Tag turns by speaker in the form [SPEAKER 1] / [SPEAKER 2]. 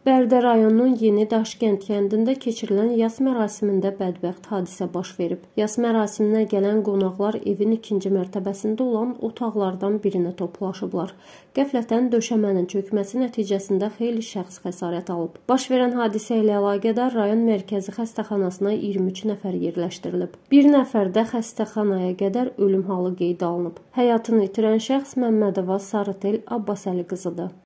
[SPEAKER 1] Bərdə rayonunun Yeni Daşkənd kəndində keçirilən yas mərasimində bədbəxt hadisə baş verib. Yas mərasiminə gələn qonaqlar evin ikinci mərtəbəsində olan otaqlardan birinə toplaşıblar. Qəflətən döşəmənin çökməsi nəticəsində xeyli şəxs xəsarət alıb. Baş verən hadisə ilə əlaqədar rayon mərkəzi xəstəxanasına 23 nəfər yerləşdirilib. Bir nəfərdə xəstəxanaya qədər ölüm halı qeydə alınıb. Həyatını itirən şəxs Məmmədova Sarıtel Abbasəli qızıdır.